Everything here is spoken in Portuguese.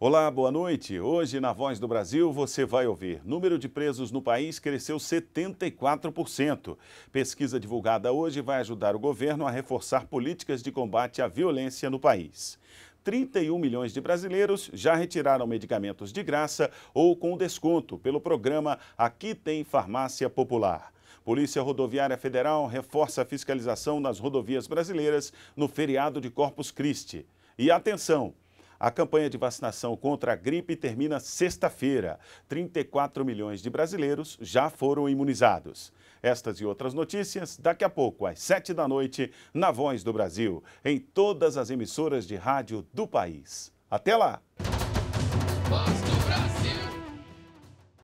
Olá, boa noite. Hoje, na Voz do Brasil, você vai ouvir: número de presos no país cresceu 74%. Pesquisa divulgada hoje vai ajudar o governo a reforçar políticas de combate à violência no país. 31 milhões de brasileiros já retiraram medicamentos de graça ou com desconto pelo programa Aqui Tem Farmácia Popular. Polícia Rodoviária Federal reforça a fiscalização nas rodovias brasileiras no feriado de Corpus Christi. E atenção! A campanha de vacinação contra a gripe termina sexta-feira. 34 milhões de brasileiros já foram imunizados. Estas e outras notícias daqui a pouco, às 7 da noite, na Voz do Brasil, em todas as emissoras de rádio do país. Até lá!